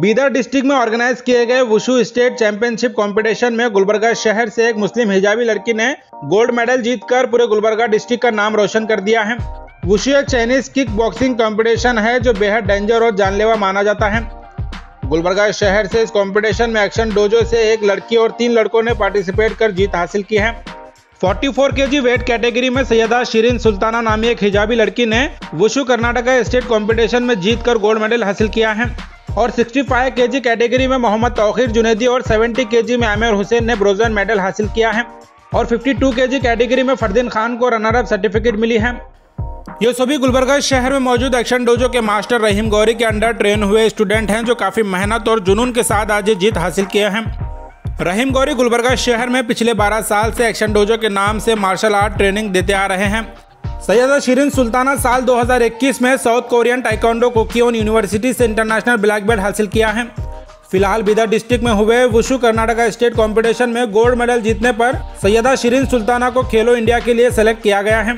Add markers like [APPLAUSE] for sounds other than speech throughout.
Bidar district में organise किए गए वुशु स्टेट चैंपियनशिप कंपटीशन में गुलबर्गा शहर से एक मुस्लिम हिजाबी लड़की ने गोल्ड मेडल जीतकर पूरे गुलबर्गा डिस्ट्रिक्ट का नाम रोशन कर दिया है वुशु एक चाइनीज किक बॉक्सिंग कॉम्पिटिशन है जो बेहद डेंजर और जानलेवा माना जाता है गुलबर्गा शहर से इस कॉम्पिटिशन में एक्शन डोजो से एक लड़की और तीन लड़कों ने पार्टिसिपेट कर जीत हासिल की है 44 केजी वेट कैटेगरी में सैयदा शिरीन सुल्ताना नामी एक हिजाबी लड़की ने वुशु कर्नाटका स्टेट कंपटीशन में जीतकर गोल्ड मेडल हासिल किया है और 65 जी कैटेगरी में मोहम्मद तोखिर जुनेदी और 70 जी में आमिर हुसैन ने ब्रोजन मेडल हासिल किया है और 52 जी कैटेगरी में फरदीन खान को रनर अप सर्टिफिकेट मिली है ये सभी गुलबर्गा शहर में मौजूद एक्शन डोजो के मास्टर रहीम गौरी के अंडर ट्रेन हुए स्टूडेंट हैं जो काफ़ी मेहनत और जुनून के साथ आज जीत हासिल किए हैं रहीम गौरी गुलबर्गा शहर में पिछले 12 साल से एक्शन डोजो के नाम से मार्शल आर्ट ट्रेनिंग देते आ रहे हैं सैयदा शीरिन सुल्ताना साल 2021 में South Korean taekwondo Kukkiwon university से इंटरनेशनल ब्लैक बेल्ट हासिल किया है फिलहाल बिदर डिस्ट्रिक्ट में हुए वुशु कर्नाटका स्टेट कंपटीशन में गोल्ड मेडल जीतने पर सैयदा शीरिन सुल्ताना को खेलो इंडिया के लिए सेलेक्ट किया गया है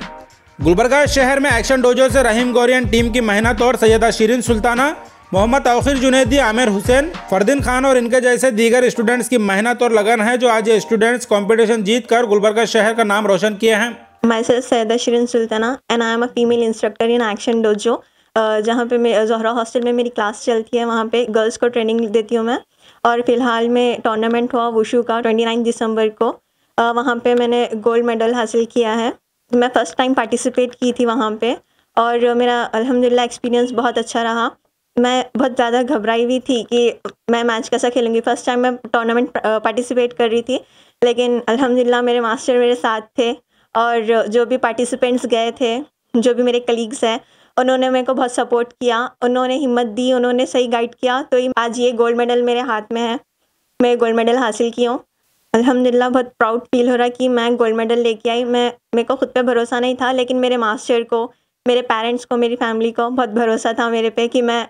गुलबर्गा शहर में एक्शन डोजो से रहीम गोरियन टीम की मेहनत और सैयदा शीरिन सुल्ताना मोहम्मद अवखिर जुनेदी आमिर हुसैन फरदीन खान और इनके जैसे दीगर स्टूडेंट्स की मेहनत और लगन है जो आज स्टूडेंट्स कंपटीशन जीतकर गुलबर्गा शहर का नाम रोशन किए हैं myself Saida Syed Shirin Sultana I I am female female instructor in action dojo जहाँ पे मैं जहरा हॉस्टल में मेरी क्लास चलती है वहाँ पे गर्ल्स को ट्रेनिंग देती हूँ मैं और फिलहाल में टूर्नामेंट हुआ वुशू का ट्वेंटी नाइन दिसंबर को uh, वहाँ पे मैंने गोल्ड मेडल हासिल किया है मैं फ़र्स्ट टाइम पार्टिसिपेट की थी वहाँ पे और मेरा अलहमदिल्ला एक्सपीरियंस बहुत अच्छा रहा मैं बहुत ज़्यादा घबराई हुई थी कि मैं मैच कैसा खेलूँगी फर्स्ट टाइम मैं टूर्नामेंट पार्टिसिपेट कर रही थी लेकिन अलहमदिल्ला मेरे मास्टर मेरे साथ थे और जो भी पार्टिसिपेंट्स गए थे जो भी मेरे कलीग्स हैं उन्होंने मेरे को बहुत सपोर्ट किया उन्होंने हिम्मत दी उन्होंने सही गाइड किया तो आज ये गोल्ड मेडल मेरे हाथ में है मैं गोल्ड मेडल हासिल की हूँ अलहमदिल्ला बहुत प्राउड फील हो रहा कि मैं गोल्ड मेडल लेके आई मैं मेरे को खुद पे भरोसा नहीं था लेकिन मेरे मास्टर को मेरे पेरेंट्स को मेरी फैमिली को बहुत भरोसा था मेरे पे कि मैं आ,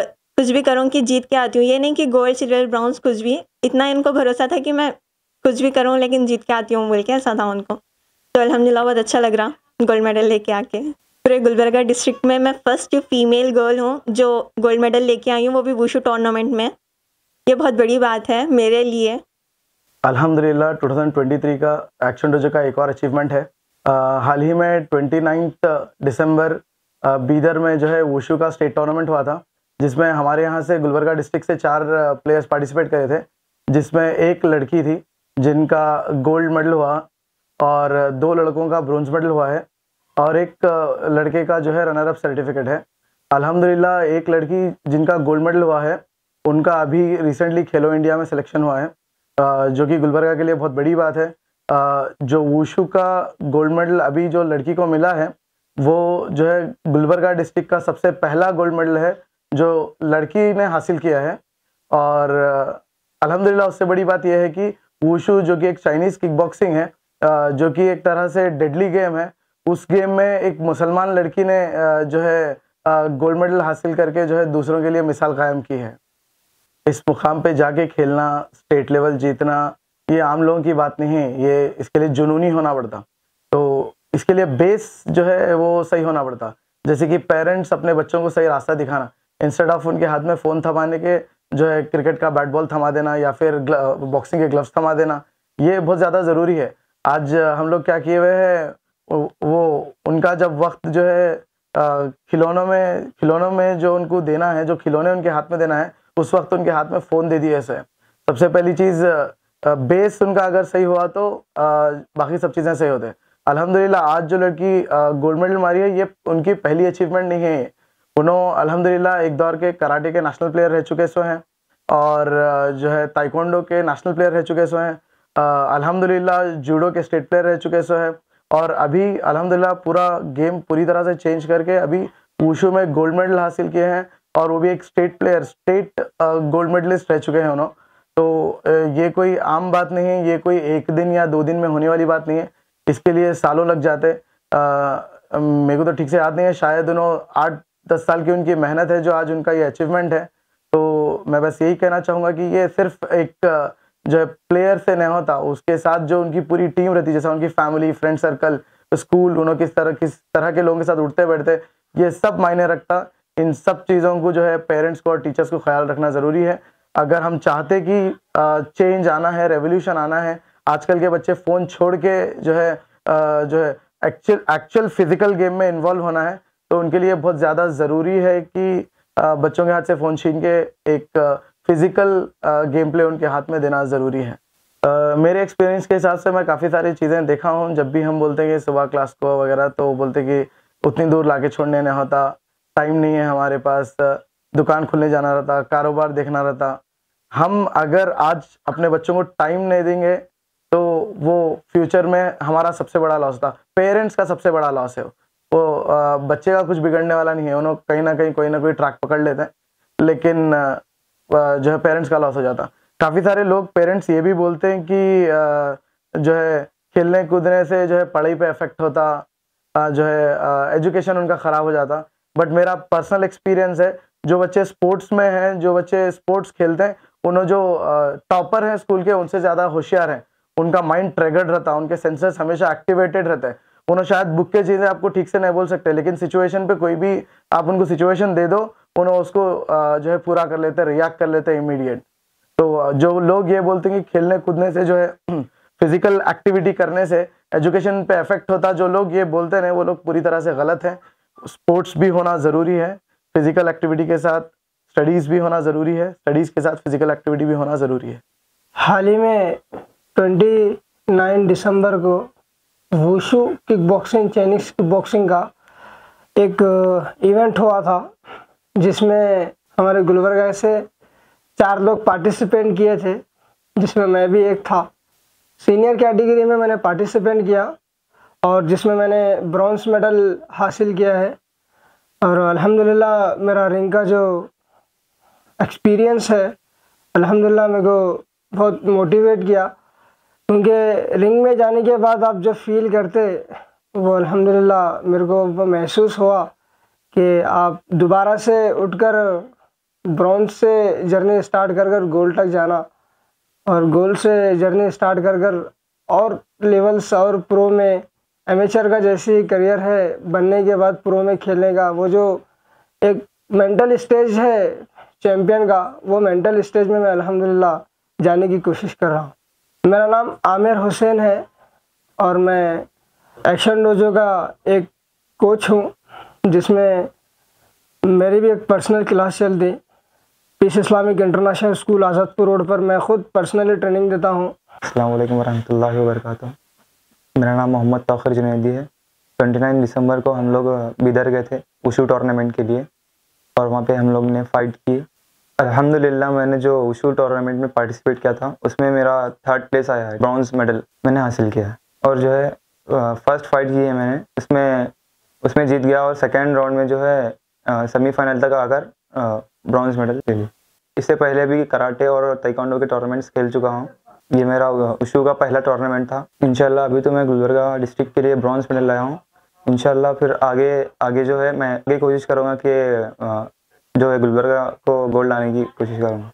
कुछ भी करूँ कि जीत के आती हूँ ये नहीं कि गोल्ड सिल्वर ब्राउन्स कुछ भी इतना इनको भरोसा था कि मैं कुछ भी करूँ लेकिन जीत के आती हूँ बोल के ऐसा था उनको तो अलहमदिल्ला बहुत अच्छा लग रहा गोल्ड मेडल लेके आके पूरे गुलबरगा डिस्ट्रिक्ट में मैं फ़र्स्ट जो फीमेल गर्ल हूँ जो गोल्ड मेडल लेके आई हूँ वो भी वुशू टूर्नामेंट में ये बहुत बड़ी बात है मेरे लिए अल्हम्दुलिल्लाह 2023 का एक्शन डोजो का एक और अचीवमेंट है हाल ही में ट्वेंटी दिसंबर बीदर में जो है वुशु का स्टेट टूर्नामेंट हुआ था जिसमें हमारे यहाँ से गुलबरगा डिस्ट्रिक्ट से चार प्लेयर्स पार्टिसिपेट करे थे जिसमें एक लड़की थी जिनका गोल्ड मेडल हुआ और दो लड़कों का ब्रॉन्ज मेडल हुआ है और एक लड़के का जो है रनर अप सर्टिफिकेट है अल्हम्दुलिल्लाह एक लड़की जिनका गोल्ड मेडल हुआ है उनका अभी रिसेंटली खेलो इंडिया में सिलेक्शन हुआ है जो कि गुलबर्गा के लिए बहुत बड़ी बात है जो वूशु का गोल्ड मेडल अभी जो लड़की को मिला है वो जो है गुलबर्गा डिस्ट्रिक्ट का सबसे पहला गोल्ड मेडल है जो लड़की ने हासिल किया है और अलहमदिल्ला उससे बड़ी बात यह है कि वूशु जो कि एक चाइनीज़ किक है जो कि एक तरह से डेडली गेम है उस गेम में एक मुसलमान लड़की ने जो है गोल्ड मेडल हासिल करके जो है दूसरों के लिए मिसाल कायम की है इस मुकाम पे जाके खेलना स्टेट लेवल जीतना ये आम लोगों की बात नहीं है ये इसके लिए जुनूनी होना पड़ता तो इसके लिए बेस जो है वो सही होना पड़ता जैसे कि पेरेंट्स अपने बच्चों को सही रास्ता दिखाना इंस्टेड ऑफ उनके हाथ में फ़ोन थमाने के जो है क्रिकेट का बैट बॉल थमा देना या फिर बॉक्सिंग के ग्लव्स थमा देना ये बहुत ज़्यादा ज़रूरी है आज हम लोग क्या किए हुए हैं वो उनका जब वक्त जो है खिलौनों में खिलौनों में जो उनको देना है जो खिलौने उनके हाथ में देना है उस वक्त उनके हाथ में फ़ोन दे दिए ऐसे सबसे पहली चीज़ बेस उनका अगर सही हुआ तो बाकी सब चीज़ें सही होते अलहमदिल्ला आज जो लड़की गोल्ड मेडल मारी है ये उनकी पहली अचीवमेंट नहीं है उन्होंने अलहमदिल्ला एक दौर के कराटे के नेशनल प्लेयर रह चुके सो हैं और जो है ताइकोंडो के नेशनल प्लेयर रह चुके सो हैं अल्हम्दुलिल्लाह जूडो के स्टेट प्लेयर रह चुके सो है और अभी अल्हम्दुलिल्लाह पूरा गेम पूरी तरह से चेंज करके अभी वूशू में गोल्ड मेडल हासिल किए हैं और वो भी एक state player state gold medalist रह चुके हैं उन्होंने तो ये कोई आम बात नहीं है ये कोई एक दिन या दो दिन में होने वाली बात नहीं है इसके लिए सालों लग जाते मेरे को तो ठीक से याद नहीं है शायद उन्होंने आठ दस साल की उनकी मेहनत है जो आज उनका ये अचीवमेंट है तो मैं बस यही कहना चाहूँगा कि ये सिर्फ एक जो है प्लेयर से नहीं होता उसके साथ जो उनकी पूरी टीम रहती है जैसा उनकी फैमिली फ्रेंड सर्कल स्कूल उन्होंने किस तरह किस तरह के लोगों के साथ उठते बैठते ये सब मायने रखता इन सब चीज़ों को जो है पेरेंट्स को और टीचर्स को ख्याल रखना ज़रूरी है अगर हम चाहते कि चेंज आना है रेवोल्यूशन आना है आजकल के बच्चे फ़ोन छोड़ के जो है आ, जो है एक्चुअल एक्चुअल फिजिकल गेम में इन्वॉल्व होना है तो उनके लिए बहुत ज़्यादा ज़रूरी है कि आ, बच्चों के हाथ से फ़ोन छीन के एक फिज़िकल गेम प्ले उनके हाथ में देना ज़रूरी है Uh, मेरे एक्सपीरियंस के हिसाब से मैं काफ़ी सारी चीज़ें देखा हूँ जब भी हम बोलते हैं कि सुबह क्लास को वगैरह तो बोलते कि उतनी दूर लाके छोड़ने नहीं होता टाइम नहीं है हमारे पास uh, दुकान खुलने जाना रहता कारोबार देखना रहता हम अगर आज अपने बच्चों को टाइम नहीं देंगे तो वो फ्यूचर में हमारा सबसे बड़ा लॉस था पेरेंट्स का सबसे बड़ा लॉस है वो uh, बच्चे का कुछ बिगड़ने वाला नहीं है उन्होंने कहीं ना कहीं कोई ना कोई ट्रैक पकड़ लेते हैं लेकिन uh, जो है पेरेंट्स का लॉस हो जाता काफ़ी सारे लोग पेरेंट्स ये भी बोलते हैं कि जो है खेलने कूदने से जो है पढ़ाई पे इफेक्ट होता जो है एजुकेशन उनका ख़राब हो जाता बट मेरा पर्सनल एक्सपीरियंस है जो बच्चे स्पोर्ट्स में हैं जो बच्चे स्पोर्ट्स खेलते हैं उन्होंने जो टॉपर हैं स्कूल के उनसे ज़्यादा होशियार हैं उनका माइंड ट्रेगर्ड रहता है उनके सेंसर्स हमेशा एक्टिवेटेड रहते हैं उन्होंने शायद बुक के चीज़ें आपको ठीक से नहीं बोल सकते लेकिन सिचुएशन पे कोई भी आप उनको सिचुएशन दे दो उन्होंने उसको जो है पूरा कर लेते रिएक्ट कर लेते इमीडिएट तो जो लोग ये बोलते हैं कि खेलने कूदने से जो है फिजिकल [CLEARS THROAT] एक्टिविटी करने से एजुकेशन पे इफेक्ट होता जो लोग ये बोलते हैं वो लोग पूरी तरह से गलत हैं स्पोर्ट्स भी होना ज़रूरी है फिजिकल एक्टिविटी के साथ स्टडीज़ भी होना ज़रूरी है स्टडीज़ के साथ फिजिकल एक्टिविटी भी होना ज़रूरी है हाल ही में ट्वेंटी नाइन दिसंबर को wushu kick boxing Chinese kick boxing का एक इवेंट हुआ था जिसमें हमारे गुलबर्ग से चार लोग पार्टिसिपेंट किए थे जिसमें मैं भी एक था सीनियर कैटेगरी में मैंने पार्टिसिपेंट किया और जिसमें मैंने ब्रॉन्ज मेडल हासिल किया है और अल्हम्दुलिल्लाह मेरा रिंग का जो एक्सपीरियंस है अल्हम्दुलिल्लाह मेरे को बहुत मोटिवेट किया क्योंकि रिंग में जाने के बाद आप जो फील करते वो अल्हम्दुलिल्लाह मेरे को वो महसूस हुआ कि आप दोबारा से उठकर ब्रॉन्ज से जर्नी स्टार्ट कर कर गोल्ड तक जाना और गोल्ड से जर्नी स्टार्ट कर कर और लेवल्स और प्रो में एमेचर का जैसे करियर है बनने के बाद प्रो में खेलने का वो जो एक मेंटल स्टेज है चैम्पियन का वो मेंटल स्टेज में मैं अलहमदिल्ला जाने की कोशिश कर रहा हूँ मेरा नाम आमिर हुसैन है और मैं एक्शन डोजो का एक कोच हूँ जिसमें मेरी भी एक पर्सनल क्लास चल दी peace Islamic international school Azadpur road पर मैं ख़ुद पर्सनली ट्रेनिंग देता हूँ अल्लाम वरहि वर्क मेरा नाम मोहम्मद तोखर जुनेदी है 29 दिसंबर को हम लोग बिदर गए थे उशू टूर्नामेंट के लिए और वहाँ पे हम लोग ने फ़ाइट की अल्हम्दुलिल्लाह मैंने जो उशू टूर्नामेंट में पार्टिसिपेट किया था उसमें मेरा थर्ड प्लेस आया है ब्रॉन्ज मेडल मैंने हासिल किया है और जो है फर्स्ट फाइट की है मैंने उसमें उसमें जीत गया और सेकेंड राउंड में जो है सेमीफाइनल तक आकर ब्रॉन्ज मेडल ले ली इससे पहले भी कराटे और ताइक्वांडो के टूर्नामेंट्स खेल चुका हूँ ये मेरा उशू का पहला टूर्नामेंट था इनशाला अभी तो मैं गुलबर्गा डिस्ट्रिक्ट के लिए ब्रॉन्ज मेडल लाया हूँ इनशाला फिर आगे आगे जो है मैं आगे कोशिश करूँगा कि जो है गुलबर्गा को गोल्ड लाने की कोशिश करूँगा